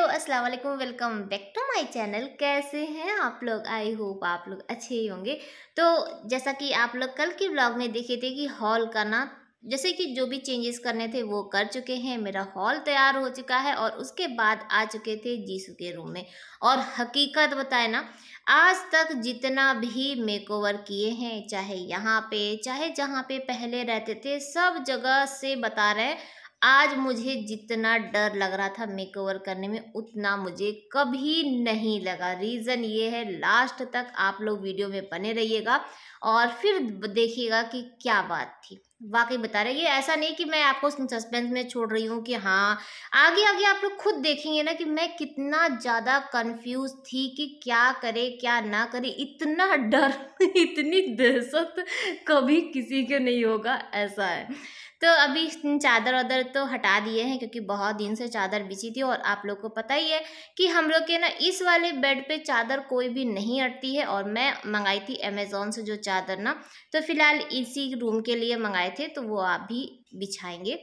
hello अस्सलाम वालेकुम welcome back to my channel कैसे हैं आप लोग आई होप आप लोग अच्छे ही होंगे तो जैसा कि आप लोग कल के ब्लॉग में देखे थे कि हॉल का ना जैसे कि जो भी चेंजेस करने थे वो कर चुके हैं मेरा हॉल तैयार हो चुका है और उसके बाद आ चुके थे जीसू के रूम में और हकीकत बताए ना आज तक जितना भी मेकओवर किए हैं चाहे यहाँ पे चाहे जहाँ पे पहले रहते थे सब जगह से बता रहे हैं आज मुझे जितना डर लग रहा था मेकओवर करने में उतना मुझे कभी नहीं लगा रीज़न ये है लास्ट तक आप लोग वीडियो में बने रहिएगा और फिर देखिएगा कि क्या बात थी वाकई बता रहे ये ऐसा नहीं कि मैं आपको सस्पेंस में छोड़ रही हूँ कि हाँ आगे आगे आप लोग खुद देखेंगे ना कि मैं कितना ज़्यादा कंफ्यूज थी कि क्या करे क्या ना करे इतना डर इतनी दहशत कभी किसी के नहीं होगा ऐसा है तो अभी चादर वादर तो हटा दिए हैं क्योंकि बहुत दिन से चादर बिछी थी और आप लोग को पता ही है कि हम लोग के ना इस वाले बेड पे चादर कोई भी नहीं अटती है और मैं मंगाई थी अमेज़ोन से जो चादर ना तो फ़िलहाल इसी रूम के लिए मंगाए थे तो वो आप भी बिछाएंगे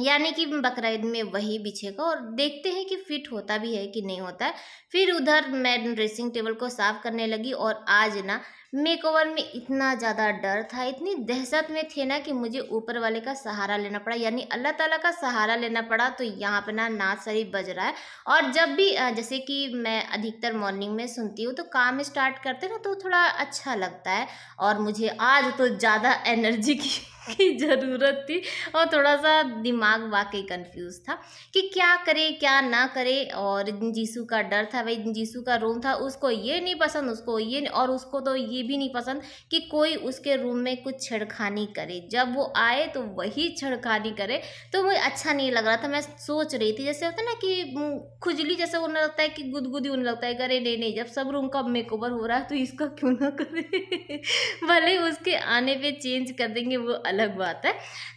यानी कि बकरा में वही बिछेगा और देखते हैं कि फिट होता भी है कि नहीं होता है फिर उधर मैं ड्रेसिंग टेबल को साफ करने लगी और आज ना मेकओवर में इतना ज़्यादा डर था इतनी दहशत में थे ना कि मुझे ऊपर वाले का सहारा लेना पड़ा यानी अल्लाह ताला का सहारा लेना पड़ा तो यहाँ पर ना नाच शरीफ बज रहा है और जब भी जैसे कि मैं अधिकतर मॉर्निंग में सुनती हूँ तो काम स्टार्ट करते ना तो थोड़ा अच्छा लगता है और मुझे आज तो ज़्यादा एनर्जी की की ज़रूरत थी और थोड़ा सा दिमाग वाकई कंफ्यूज था कि क्या करे क्या ना करे और जीसू का डर था भाई जीसू का रूम था उसको ये नहीं पसंद उसको ये और उसको तो ये भी नहीं पसंद कि कोई उसके रूम में कुछ छेड़खानी करे जब वो आए तो वही छेड़खानी करे तो मुझे अच्छा नहीं लग रहा था मैं सोच रही थी जैसे होता ना कि खुजली जैसे होने लगता है कि गुदगुदी होने लगता है अरे नहीं नहीं जब सब रूम का मेक हो रहा है तो इसका क्यों ना करे भले उसके आने पर चेंज कर देंगे वो अलग अलग बात है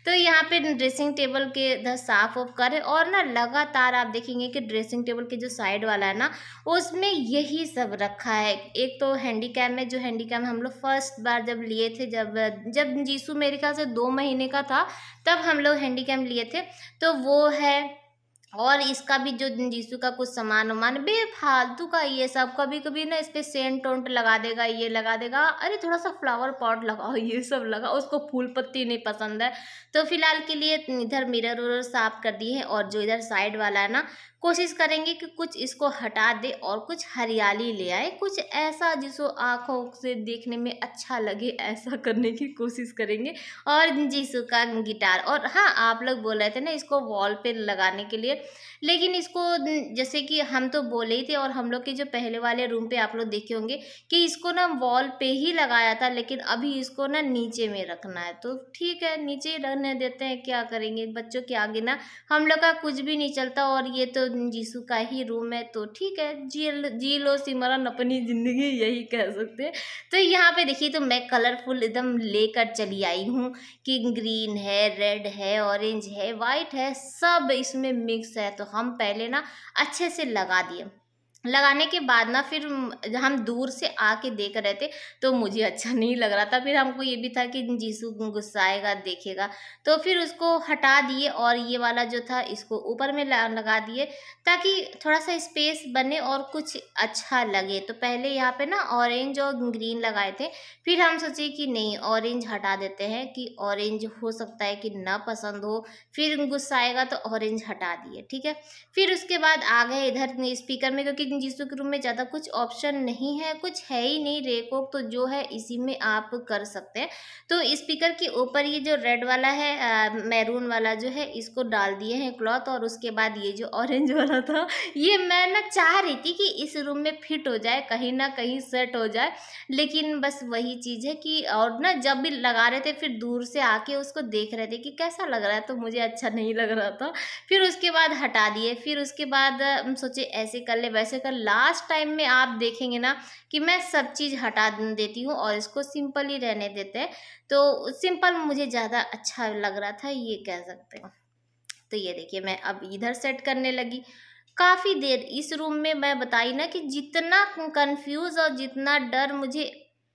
तो यहाँ पे ड्रेसिंग टेबल के इधर साफ ऑफ करे और ना लगातार आप देखेंगे कि ड्रेसिंग टेबल के जो साइड वाला है ना उसमें यही सब रखा है एक तो हैंडी कैम है जो हैंडी कैम हम लोग फर्स्ट बार जब लिए थे जब जब जीसू मेरे ख्याल से दो महीने का था तब हम लोग हैंडी लिए थे तो वो है और इसका भी जो जीशु का कुछ सामान वामान बेफालतू का ये सब कभी कभी ना इस पर सेंट वोंट लगा देगा ये लगा देगा अरे थोड़ा सा फ्लावर पॉट लगाओ ये सब लगा उसको फूल पत्ती नहीं पसंद है तो फिलहाल के लिए इधर मिरर उरर साफ कर दिए हैं और जो इधर साइड वाला है ना कोशिश करेंगे कि कुछ इसको हटा दे और कुछ हरियाली ले आए कुछ ऐसा जिसको आँखों से देखने में अच्छा लगे ऐसा करने की कोशिश करेंगे और जिसो का गिटार और हाँ आप लोग बोल रहे थे ना इसको वॉल पे लगाने के लिए लेकिन इसको जैसे कि हम तो बोले ही थे और हम लोग के जो पहले वाले रूम पे आप लोग देखे होंगे कि इसको ना वॉल पे ही लगाया था लेकिन अभी इसको ना नीचे में रखना है तो ठीक है नीचे ही रहने देते हैं क्या करेंगे बच्चों के आगे ना हम लोग का कुछ भी नहीं चलता और ये तो मतलब जीसु का ही रूम है तो ठीक है जी जी लो सिमरन अपनी ज़िंदगी यही कह सकते हैं तो यहाँ पे देखिए तो मैं कलरफुल एकदम लेकर चली आई हूँ कि ग्रीन है रेड है ऑरेंज है वाइट है सब इसमें मिक्स है तो हम पहले ना अच्छे से लगा दिए लगाने के बाद ना फिर हम दूर से आके देख रहे थे तो मुझे अच्छा नहीं लग रहा था फिर हमको ये भी था कि जीसू गुस्साएगा देखेगा तो फिर उसको हटा दिए और ये वाला जो था इसको ऊपर में लगा दिए ताकि थोड़ा सा स्पेस बने और कुछ अच्छा लगे तो पहले यहाँ पे ना ऑरेंज और ग्रीन लगाए थे फिर हम सोचे कि नहीं ऑरेंज हटा देते हैं कि ऑरेंज हो सकता है कि ना पसंद हो फिर गुस्साएगा तो ऑरेंज हटा दिए ठीक है फिर उसके बाद आ गए इधर स्पीकर में क्योंकि लेकिन जीसू के रूम में ज़्यादा कुछ ऑप्शन नहीं है कुछ है ही नहीं रेकोक तो जो है इसी में आप कर सकते हैं तो स्पीकर के ऊपर ये जो रेड वाला है मैरून वाला जो है इसको डाल दिए हैं क्लॉथ और उसके बाद ये जो ऑरेंज वाला था ये मैं ना चाह रही थी कि इस रूम में फिट हो जाए कहीं ना कहीं सेट हो जाए लेकिन बस वही चीज़ है कि और ना जब भी लगा रहे थे फिर दूर से आके उसको देख रहे थे कि कैसा लग रहा है तो मुझे अच्छा नहीं लग रहा था फिर उसके बाद हटा दिए फिर उसके बाद सोचे ऐसे कर ले वैसे कर लास्ट टाइम में आप देखेंगे ना कि मैं सब चीज़ हटा देती हूँ और इसको सिंपल ही रहने देते हैं तो सिंपल मुझे ज़्यादा अच्छा लग रहा था ये कह सकते हो तो ये देखिए मैं अब इधर सेट करने लगी काफ़ी देर इस रूम में मैं बताई ना कि जितना कंफ्यूज और जितना डर मुझे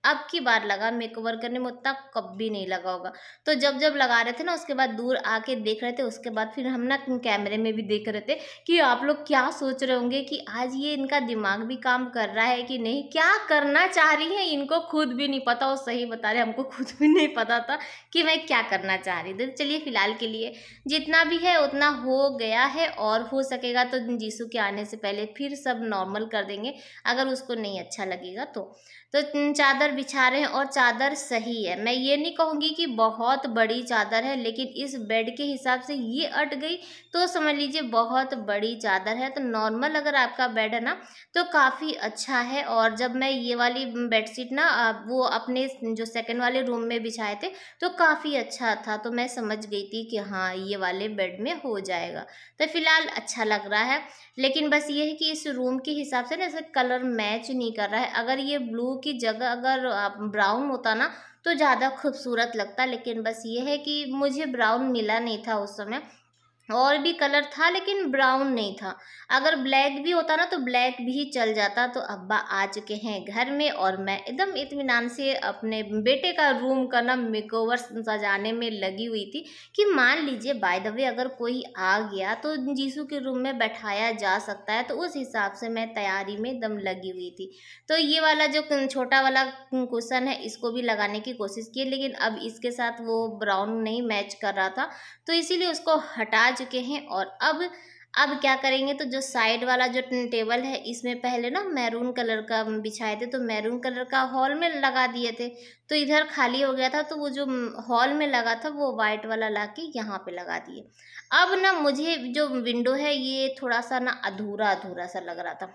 अब की बार लगा मेकओवर करने में उतना कभी नहीं लगा होगा तो जब जब लगा रहे थे ना उसके बाद दूर आके देख रहे थे उसके बाद फिर हम ना कैमरे में भी देख रहे थे कि आप लोग क्या सोच रहे होंगे कि आज ये इनका दिमाग भी काम कर रहा है कि नहीं क्या करना चाह रही है इनको खुद भी नहीं पता और सही बता रहे हमको खुद भी नहीं पता था कि मैं क्या करना चाह रही थी तो चलिए फिलहाल के लिए जितना भी है उतना हो गया है और हो सकेगा तो जीशु के आने से पहले फिर सब नॉर्मल कर देंगे अगर उसको नहीं अच्छा लगेगा तो तो चादर बिछा रहे हैं और चादर सही है मैं ये नहीं कहूँगी कि बहुत बड़ी चादर है लेकिन इस बेड के हिसाब से ये अट गई तो समझ लीजिए बहुत बड़ी चादर है तो नॉर्मल अगर आपका बेड है ना तो काफ़ी अच्छा है और जब मैं ये वाली बेडशीट ना वो अपने जो सेकेंड वाले रूम में बिछाए थे तो काफ़ी अच्छा था तो मैं समझ गई थी कि हाँ ये वाले बेड में हो जाएगा तो फिलहाल अच्छा लग रहा है लेकिन बस ये है कि इस रूम के हिसाब से ना ऐसे कलर मैच नहीं कर रहा है अगर ये ब्लू की जगह अगर अगर ब्राउन होता ना तो ज़्यादा खूबसूरत लगता लेकिन बस ये है कि मुझे ब्राउन मिला नहीं था उस समय और भी कलर था लेकिन ब्राउन नहीं था अगर ब्लैक भी होता ना तो ब्लैक भी चल जाता तो अब्बा आ चुके हैं घर में और मैं एकदम इतमान से अपने बेटे का रूम का ना मेकओवर सजाने में लगी हुई थी कि मान लीजिए बाय द वे अगर कोई आ गया तो जीसू के रूम में बैठाया जा सकता है तो उस हिसाब से मैं तैयारी में एकदम लगी हुई थी तो ये वाला जो छोटा वाला क्वेश्चन है इसको भी लगाने की कोशिश की लेकिन अब इसके साथ वो ब्राउन नहीं मैच कर रहा था तो इसीलिए उसको हटा चुके हैं और अब अब क्या करेंगे तो जो साइड वाला जो टेबल है इसमें पहले ना मैरून कलर का बिछाए थे तो मैरून कलर का हॉल में लगा दिए थे तो इधर खाली हो गया था तो वो जो हॉल में लगा था वो वाइट वाला ला के यहाँ पर लगा दिए अब ना मुझे जो विंडो है ये थोड़ा सा ना अधूरा अधूरा सा लग रहा था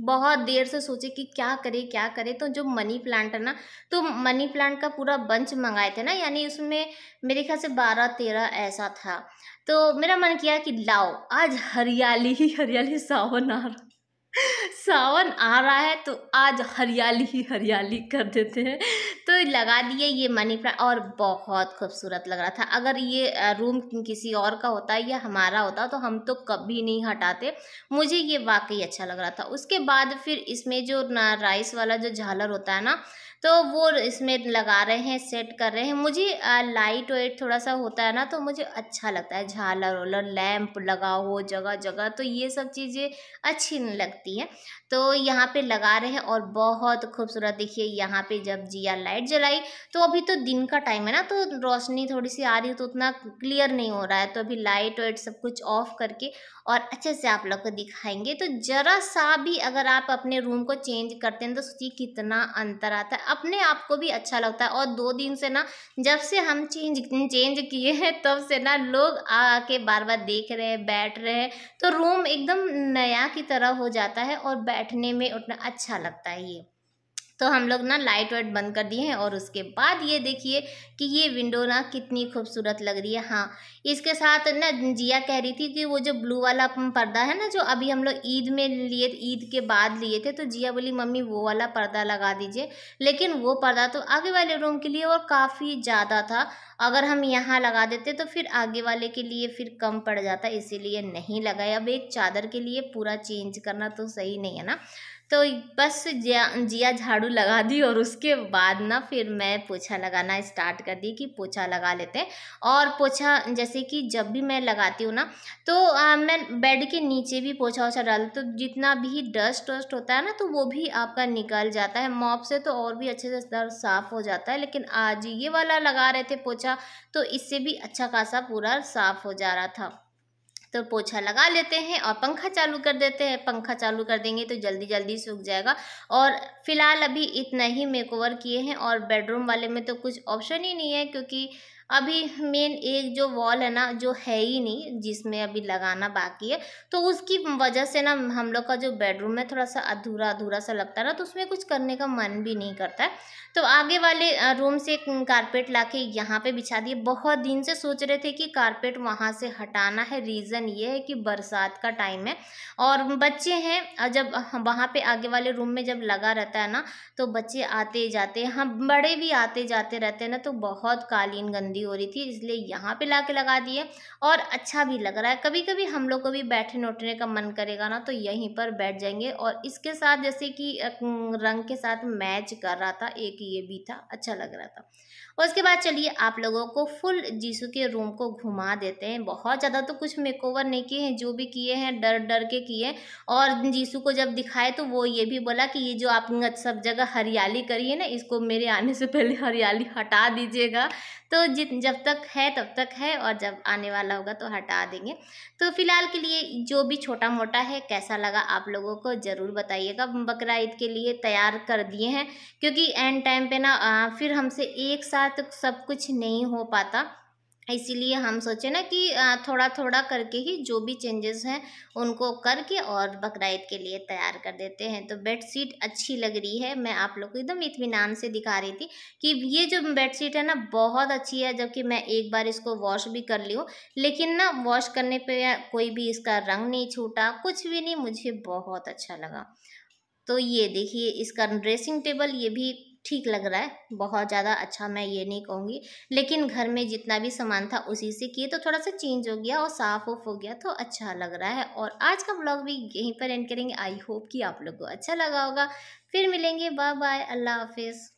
बहुत देर से सोचे कि क्या करे क्या करे तो जो मनी प्लांट है ना तो मनी प्लांट का पूरा बंच मंगाए थे ना यानी उसमें मेरे ख्याल से बारह तेरह ऐसा था तो मेरा मन किया कि लाओ आज हरियाली ही हरियाली सावन आ रहा सावन आ रहा है तो आज हरियाली ही हरियाली कर देते हैं तो लगा दिए ये मनी प्लांट और बहुत खूबसूरत लग रहा था अगर ये रूम किसी और का होता या हमारा होता तो हम तो कभी नहीं हटाते मुझे ये वाकई अच्छा लग रहा था उसके बाद फिर इसमें जो राइस वाला जो झालर होता है ना तो वो इसमें लगा रहे हैं सेट कर रहे हैं मुझे लाइट वाइट थोड़ा सा होता है ना तो मुझे अच्छा लगता है झालर वालर लैम्प लगा हो जगह जगह तो ये सब चीज़ें अच्छी नहीं लगती सकती है तो यहाँ पे लगा रहे हैं और बहुत खूबसूरत देखिए यहाँ पे जब जिया लाइट जलाई तो अभी तो दिन का टाइम है ना तो रोशनी थोड़ी सी आ रही है तो उतना क्लियर नहीं हो रहा है तो अभी लाइट वाइट सब कुछ ऑफ करके और अच्छे से आप लोग को दिखाएंगे तो ज़रा सा भी अगर आप अपने रूम को चेंज करते हैं तो सोचिए कितना अंतर आता है अपने आप को भी अच्छा लगता है और दो दिन से ना जब से हम चेंज चेंज किए हैं तब से ना लोग आके बार बार देख रहे हैं बैठ रहे हैं तो रूम एकदम नया की तरह हो जाता जाता है और बैठने में उतना अच्छा लगता है ये तो हम लोग ना लाइट वाइट बंद कर दिए हैं और उसके बाद ये देखिए कि ये विंडो ना कितनी खूबसूरत लग रही है हाँ इसके साथ ना जिया कह रही थी कि वो जो ब्लू वाला पर्दा है ना जो अभी हम लोग ईद में लिए ईद के बाद लिए थे तो जिया बोली मम्मी वो वाला पर्दा लगा दीजिए लेकिन वो पर्दा तो आगे वाले रूम के लिए और काफ़ी ज़्यादा था अगर हम यहाँ लगा देते तो फिर आगे वाले के लिए फिर कम पड़ जाता इसीलिए नहीं लगाए अब एक चादर के लिए पूरा चेंज करना तो सही नहीं है ना तो बस जिया जिया झाड़ू लगा दी और उसके बाद ना फिर मैं पोछा लगाना स्टार्ट कर दी कि पोछा लगा लेते हैं और पोछा जैसे कि जब भी मैं लगाती हूँ ना तो आ, मैं बेड के नीचे भी पोछा ओछा डाल तो जितना भी डस्ट वस्ट होता है ना तो वो भी आपका निकल जाता है मॉप से तो और भी अच्छे से दर साफ़ हो जाता है लेकिन आज ये वाला लगा रहे थे पोछा तो इससे भी अच्छा खासा पूरा साफ़ हो जा रहा था तो पोछा लगा लेते हैं और पंखा चालू कर देते हैं पंखा चालू कर देंगे तो जल्दी जल्दी सूख जाएगा और फिलहाल अभी इतना ही मेकओवर किए हैं और बेडरूम वाले में तो कुछ ऑप्शन ही नहीं है क्योंकि अभी मेन एक जो वॉल है ना जो है ही नहीं जिसमें अभी लगाना बाकी है तो उसकी वजह से ना हम लोग का जो बेडरूम है थोड़ा सा अधूरा अधूरा सा लगता है ना तो उसमें कुछ करने का मन भी नहीं करता है तो आगे वाले रूम से कारपेट ला के यहाँ पर बिछा दिए बहुत दिन से सोच रहे थे कि कारपेट वहाँ से हटाना है रीज़न ये है कि बरसात का टाइम है और बच्चे हैं जब हाँ, वहाँ पर आगे वाले रूम में जब लगा रहता है ना तो बच्चे आते जाते हैं हाँ, हम बड़े भी आते जाते रहते हैं ना तो बहुत कालीन गंदी गंदी हो रही थी इसलिए यहाँ पे लाके लगा दिए और अच्छा भी लग रहा है कभी कभी हम लोग को भी बैठने उठने का मन करेगा ना तो यहीं पर बैठ जाएंगे और इसके साथ जैसे कि रंग के साथ मैच कर रहा था एक ये भी था अच्छा लग रहा था और उसके बाद चलिए आप लोगों को फुल जीसू के रूम को घुमा देते हैं बहुत ज़्यादा तो कुछ मेकओवर नहीं किए हैं जो भी किए हैं डर डर के किए और जीसू को जब दिखाए तो वो ये भी बोला कि ये जो आप सब जगह हरियाली करिए ना इसको मेरे आने से पहले हरियाली हटा दीजिएगा तो जित जब तक है तब तक है और जब आने वाला होगा तो हटा देंगे तो फिलहाल के लिए जो भी छोटा मोटा है कैसा लगा आप लोगों को ज़रूर बताइएगा बकरा ईद के लिए तैयार कर दिए हैं क्योंकि एंड टाइम पे ना फिर हमसे एक साल साथ सब कुछ नहीं हो पाता इसीलिए हम सोचे ना कि थोड़ा थोड़ा करके ही जो भी चेंजेस हैं उनको करके और बकरा के लिए तैयार कर देते हैं तो बेड शीट अच्छी लग रही है मैं आप लोग को एकदम इतमान से दिखा रही थी कि ये जो बेड शीट है ना बहुत अच्छी है जबकि मैं एक बार इसको वॉश भी कर ली हूँ लेकिन ना वॉश करने पर कोई भी इसका रंग नहीं छूटा कुछ भी नहीं मुझे बहुत अच्छा लगा तो ये देखिए इसका ड्रेसिंग टेबल ये भी ठीक लग रहा है बहुत ज़्यादा अच्छा मैं ये नहीं कहूँगी लेकिन घर में जितना भी सामान था उसी से किए तो थोड़ा सा चेंज हो गया और साफ ऑफ हो गया तो अच्छा लग रहा है और आज का ब्लॉग भी यहीं पर एंड करेंगे आई होप कि आप लोग को अच्छा लगा होगा फिर मिलेंगे बाय बाय अल्लाह हाफिज़